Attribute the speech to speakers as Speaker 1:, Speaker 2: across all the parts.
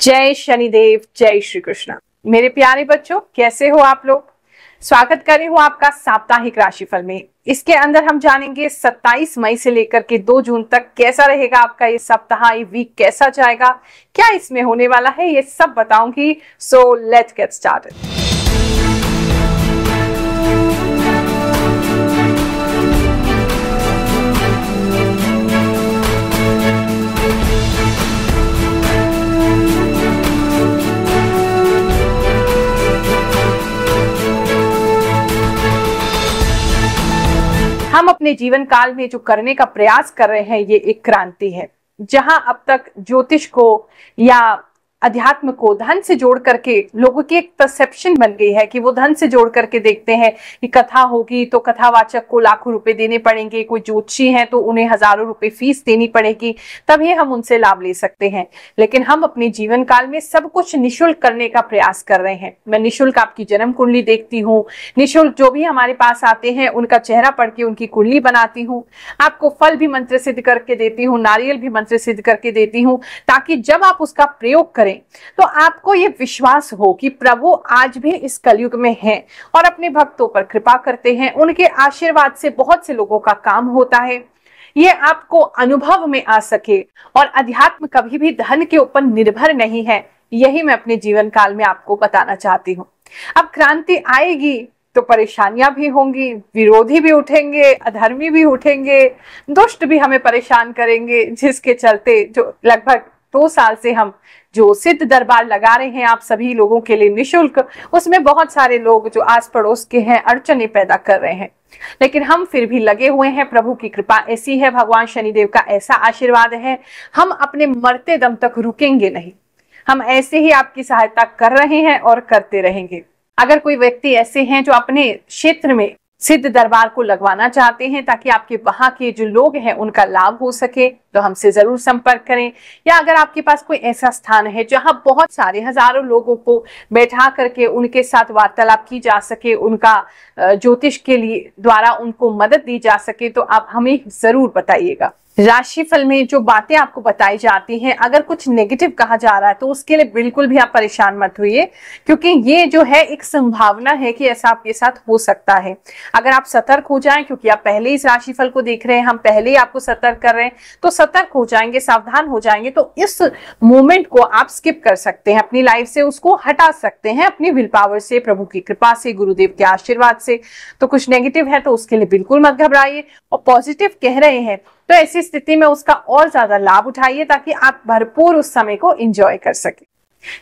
Speaker 1: जय शनिदेव जय श्री कृष्ण मेरे प्यारे बच्चों कैसे हो आप लोग स्वागत करे हो आपका साप्ताहिक राशिफल में इसके अंदर हम जानेंगे 27 मई से लेकर के 2 जून तक कैसा रहेगा आपका ये सप्ताह ये वीक कैसा जाएगा क्या इसमें होने वाला है ये सब बताऊंगी सो लेट गेट स्टार्टेड हम अपने जीवन काल में जो करने का प्रयास कर रहे हैं ये एक क्रांति है जहां अब तक ज्योतिष को या अध्यात्म को धन से जोड़ करके लोगों की एक परसेप्शन बन गई है कि वो धन से जोड़ करके देखते हैं कि कथा होगी तो कथावाचक को लाखों रुपए देने पड़ेंगे कोई ज्योतिषी है तो उन्हें हजारों रुपए फीस देनी पड़ेगी तभी हम उनसे लाभ ले सकते हैं लेकिन हम अपने जीवन काल में सब कुछ निःशुल्क करने का प्रयास कर रहे हैं मैं निःशुल्क आपकी जन्म कुंडली देखती हूँ निःशुल्क जो भी हमारे पास आते हैं उनका चेहरा पढ़ के उनकी कुंडली बनाती हूँ आपको फल भी मंत्र सिद्ध करके देती हूँ नारियल भी मंत्र सिद्ध करके देती हूँ ताकि जब आप उसका प्रयोग करें करें तो आपको ये विश्वास हो कि प्रभु आज भी इस कलयुग में हैं और अपने भक्तों पर कृपा करते हैं उनके आशीर्वाद से बहुत से लोगों का काम होता है ये आपको अनुभव में आ सके और अध्यात्म कभी भी धन के ऊपर निर्भर नहीं है यही मैं अपने जीवन काल में आपको बताना चाहती हूँ अब क्रांति आएगी तो परेशानियां भी होंगी विरोधी भी उठेंगे अधर्मी भी उठेंगे दुष्ट भी हमें परेशान करेंगे जिसके चलते जो लगभग दो साल से हम जो सिद्ध दरबार लगा रहे हैं आप सभी लोगों के लिए निशुल्क उसमें बहुत सारे लोग जो आस पड़ोस के हैं अड़चने पैदा कर रहे हैं लेकिन हम फिर भी लगे हुए हैं प्रभु की कृपा ऐसी है भगवान शनिदेव का ऐसा आशीर्वाद है हम अपने मरते दम तक रुकेंगे नहीं हम ऐसे ही आपकी सहायता कर रहे हैं और करते रहेंगे अगर कोई व्यक्ति ऐसे हैं जो अपने क्षेत्र में सिद्ध दरबार को लगवाना चाहते हैं ताकि आपके वहां के जो लोग हैं उनका लाभ हो सके तो हमसे जरूर संपर्क करें या अगर आपके पास कोई ऐसा स्थान है जहां बहुत सारे हजारों लोगों को बैठा करके उनके साथ वार्तालाप की जा सके उनका ज्योतिष के लिए द्वारा उनको मदद दी जा सके तो आप हमें जरूर बताइएगा राशिफल में जो बातें आपको बताई जाती हैं अगर कुछ नेगेटिव कहा जा रहा है तो उसके लिए बिल्कुल भी आप परेशान मत होइए क्योंकि ये जो है एक संभावना है कि ऐसा आपके साथ हो सकता है अगर आप सतर्क हो जाएं क्योंकि आप पहले इस राशिफल को देख रहे हैं हम पहले ही आपको सतर्क कर रहे हैं तो सतर्क हो जाएंगे सावधान हो जाएंगे तो इस मोमेंट को आप स्किप कर सकते हैं अपनी लाइफ से उसको हटा सकते हैं अपनी विल पावर से प्रभु की कृपा से गुरुदेव के आशीर्वाद से तो कुछ नेगेटिव है तो उसके लिए बिल्कुल मत घबराइए और पॉजिटिव कह रहे हैं तो ऐसी स्थिति में उसका और ज्यादा लाभ उठाइए ताकि आप भरपूर उस समय को इंजॉय कर सके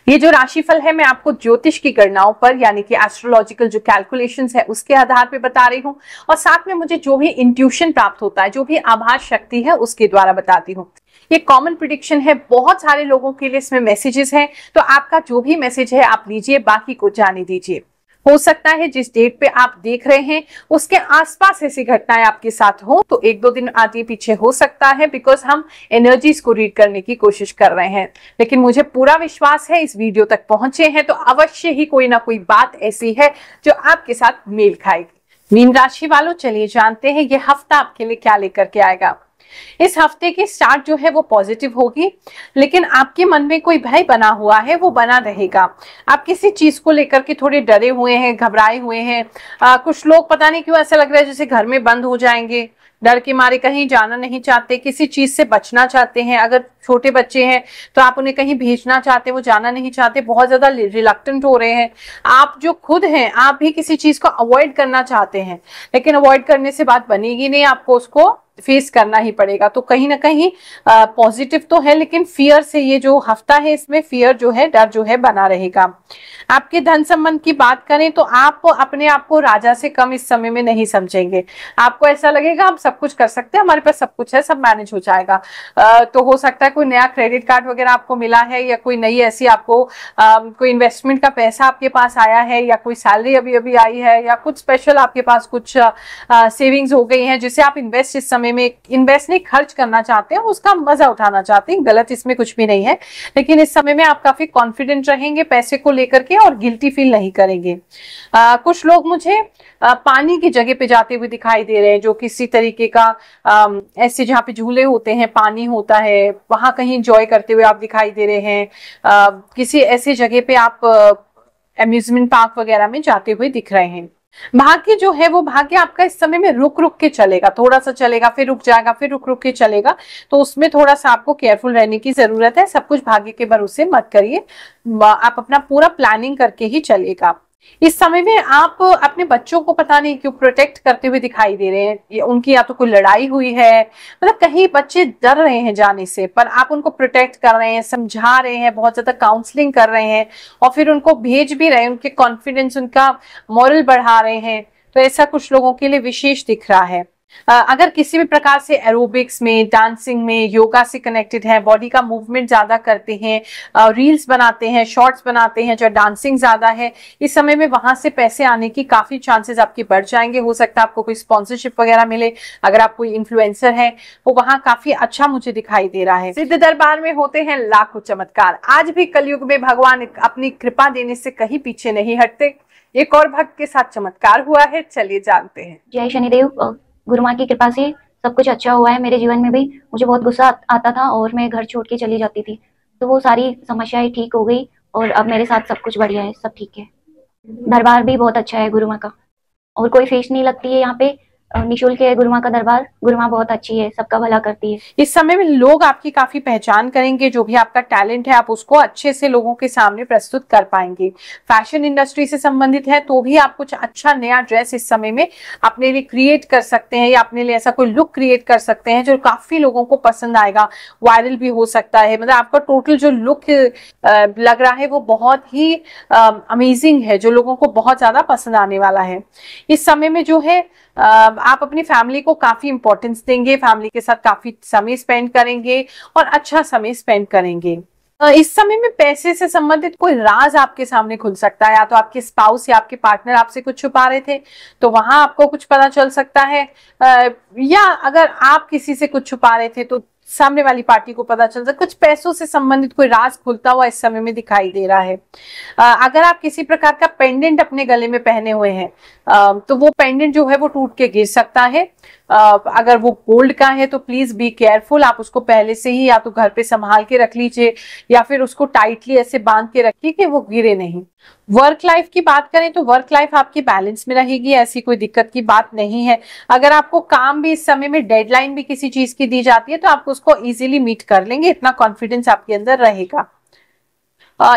Speaker 1: ये जो राशिफल है मैं आपको ज्योतिष की गणनाओं पर यानी कि एस्ट्रोलॉजिकल जो कैलकुलेशन है उसके आधार पर बता रही हूँ और साथ में मुझे जो भी इंट्यूशन प्राप्त होता है जो भी आभार शक्ति है उसके द्वारा बताती हूँ ये कॉमन प्रिडिक्शन है बहुत सारे लोगों के लिए इसमें मैसेजेस हैं तो आपका जो भी मैसेज है आप लीजिए बाकी को जाने दीजिए हो सकता है जिस डेट पे आप देख रहे हैं उसके आसपास ऐसी घटनाएं आपके साथ हो तो एक दो दिन आगे पीछे हो सकता है बिकॉज हम एनर्जीज को रीड करने की कोशिश कर रहे हैं लेकिन मुझे पूरा विश्वास है इस वीडियो तक पहुंचे हैं तो अवश्य ही कोई ना कोई बात ऐसी है जो आपके साथ मेल खाएगी मीन राशि वालों चलिए जानते हैं ये हफ्ता आपके लिए क्या लेकर के आएगा इस हफ्ते की स्टार्ट जो है वो पॉजिटिव होगी लेकिन आपके मन में कोई भय बना हुआ है वो बना रहेगा आप किसी चीज को लेकर के थोड़े डरे हुए हैं घबराए हुए हैं आ, कुछ लोग पता नहीं क्यों ऐसा लग रहा है जैसे घर में बंद हो जाएंगे डर के मारे कहीं जाना नहीं चाहते किसी चीज से बचना चाहते हैं अगर छोटे बच्चे हैं तो आप उन्हें कहीं भेजना चाहते वो जाना नहीं चाहते बहुत ज्यादा रिलक्टेंट हो रहे हैं आप जो खुद हैं आप भी किसी चीज को अवॉइड करना चाहते हैं लेकिन अवॉइड करने से बात बनेगी नहीं आपको उसको फेस करना ही पड़ेगा तो कहीं ना कहीं पॉजिटिव तो है लेकिन फियर से ये जो हफ्ता है इसमें फियर जो है डर जो है बना रहेगा आपके धन संबंध की बात करें तो आप अपने आप को राजा से कम इस समय में नहीं समझेंगे आपको ऐसा लगेगा हम सब कुछ कर सकते हैं हमारे पास सब कुछ है सब मैनेज हो जाएगा आ, तो हो सकता है कोई नया क्रेडिट कार्ड वगैरह आपको मिला है या कोई नई ऐसी आपको आ, कोई इन्वेस्टमेंट का पैसा आपके पास आया है या कोई सैलरी अभी अभी आई है या कुछ स्पेशल आपके पास कुछ सेविंग्स हो गई है जिसे आप इन्वेस्ट इस समय करने में इन्वेस्ट नहीं खर्च करना चाहते हैं उसका मजा उठाना चाहते हैं गलत इसमें कुछ भी नहीं है लेकिन इस समय में आप काफी कॉन्फिडेंट रहेंगे पैसे को लेकर के और गिल्टी फील नहीं करेंगे आ, कुछ लोग मुझे आ, पानी की जगह पे जाते हुए दिखाई दे रहे हैं जो किसी तरीके का आ, ऐसे जहाँ पे झूले होते हैं पानी होता है वहां कहीं इंजॉय करते हुए आप दिखाई दे रहे हैं आ, किसी ऐसे जगह पे आप एम्यूजमेंट पार्क वगैरह में जाते हुए दिख रहे हैं भाग्य जो है वो भाग्य आपका इस समय में रुक रुक के चलेगा थोड़ा सा चलेगा फिर रुक जाएगा फिर रुक रुक के चलेगा तो उसमें थोड़ा सा आपको केयरफुल रहने की जरूरत है सब कुछ भाग्य के भरोसे मत करिए आप अपना पूरा प्लानिंग करके ही चलेगा इस समय में आप अपने बच्चों को पता नहीं क्यों प्रोटेक्ट करते हुए दिखाई दे रहे हैं उनकी या तो कोई लड़ाई हुई है मतलब कहीं बच्चे डर रहे हैं जाने से पर आप उनको प्रोटेक्ट कर रहे हैं समझा रहे हैं बहुत ज्यादा काउंसलिंग कर रहे हैं और फिर उनको भेज भी रहे हैं उनके कॉन्फिडेंस उनका मॉरल बढ़ा रहे हैं तो ऐसा कुछ लोगों के लिए विशेष दिख रहा है अगर किसी भी प्रकार से एरोबिक्स में डांसिंग में योगा से कनेक्टेड है बॉडी का मूवमेंट ज़्यादा करते हैं रील्स बनाते हैं शॉर्ट्स बनाते हैं जो डांसिंग ज़्यादा है इस समय में वहां से पैसे आने की काफ़ी चांसेस आपके बढ़ जाएंगे हो सकता है आपको कोई स्पॉन्सरशिप वगैरह मिले अगर आप कोई इन्फ्लुएंसर है वो वहां काफ़ी अच्छा मुझे दिखाई दे रहा है सिद्ध दरबार में होते हैं लाखों चमत्कार आज भी कलयुग में भगवान अपनी कृपा देने से कहीं पीछे नहीं हटते एक और भक्त के साथ चमत्कार हुआ है चलिए जानते हैं जय शनिदेव गुरु माँ की कृपा से सब कुछ अच्छा हुआ है मेरे जीवन में भी मुझे बहुत गुस्सा आता था और मैं घर छोड़ के चली जाती थी तो वो सारी समस्याएं ठीक हो गई और अब मेरे साथ सब कुछ बढ़िया है सब ठीक है दरबार भी बहुत अच्छा है गुरु माँ का और कोई फीस नहीं लगती है यहाँ पे निशुल्क है गुरुमा का दरबार गुरुमा बहुत अच्छी है सबका भला करती है इस समय में लोग आपकी काफी पहचान करेंगे जो भी आपका टैलेंट है आप उसको अच्छे से लोगों के सामने प्रस्तुत कर पाएंगे फैशन इंडस्ट्री से संबंधित है तो भी आप कुछ अच्छा नया ड्रेस इस समय में अपने लिए क्रिएट कर सकते हैं या अपने लिए ऐसा कोई लुक क्रिएट कर सकते हैं जो काफी लोगों को पसंद आएगा वायरल भी हो सकता है मतलब आपका टोटल जो लुक लग रहा है वो बहुत ही अमेजिंग है जो लोगों को बहुत ज्यादा पसंद आने वाला है इस समय में जो है आप अपनी फैमिली को काफी इंपॉर्टेंस देंगे फैमिली के साथ काफी समय स्पेंड करेंगे और अच्छा समय स्पेंड करेंगे इस समय में पैसे से संबंधित कोई राज आपके सामने खुल सकता है या तो आपके स्पाउस या आपके पार्टनर आपसे कुछ छुपा रहे थे तो वहां आपको कुछ पता चल सकता है या अगर आप किसी से कुछ छुपा रहे थे तो सामने वाली पार्टी को पता चलता कुछ पैसों से संबंधित कोई राज खुलता हुआ इस समय में दिखाई दे रहा है अगर आप किसी प्रकार का पेंडेंट अपने गले में पहने हुए हैं तो वो पेंडेंट जो है वो टूट के गिर सकता है अगर वो गोल्ड का है तो प्लीज बी केयरफुल आप उसको पहले से ही या तो घर पे संभाल के रख लीजिए या फिर उसको टाइटली ऐसे बांध के रखिए कि वो गिरे नहीं वर्क लाइफ की बात करें तो वर्क लाइफ आपकी बैलेंस में रहेगी ऐसी कोई दिक्कत की बात नहीं है अगर आपको काम भी इस समय में डेडलाइन भी किसी चीज की दी जाती है तो आप उसको इजीली मीट कर लेंगे इतना कॉन्फिडेंस आपके अंदर रहेगा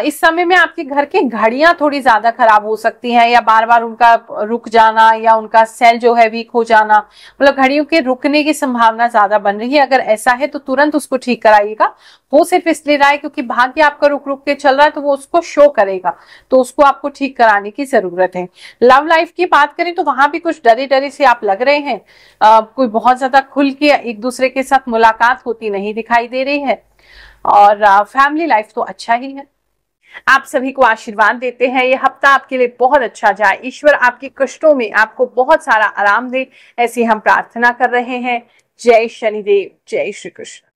Speaker 1: इस समय में आपके घर की घड़ियां थोड़ी ज्यादा खराब हो सकती हैं या बार बार उनका रुक जाना या उनका सेल जो है वीक हो जाना मतलब घड़ियों के रुकने की संभावना ज्यादा बन रही है अगर ऐसा है तो तुरंत उसको ठीक कराइएगा वो सिर्फ इसलिए रहा है क्योंकि भाग्य आपका रुक रुक के चल रहा है तो वो उसको शो करेगा तो उसको आपको ठीक कराने की जरूरत है लव लाइफ की बात करें तो वहां भी कुछ डरे डरे से आप लग रहे हैं कोई बहुत ज्यादा खुल के एक दूसरे के साथ मुलाकात होती नहीं दिखाई दे रही है और फैमिली लाइफ तो अच्छा ही है आप सभी को आशीर्वाद देते हैं ये हफ्ता आपके लिए बहुत अच्छा जाए ईश्वर आपके कष्टों में आपको बहुत सारा आराम दे ऐसी हम प्रार्थना कर रहे हैं जय शनिदेव जय श्री कृष्ण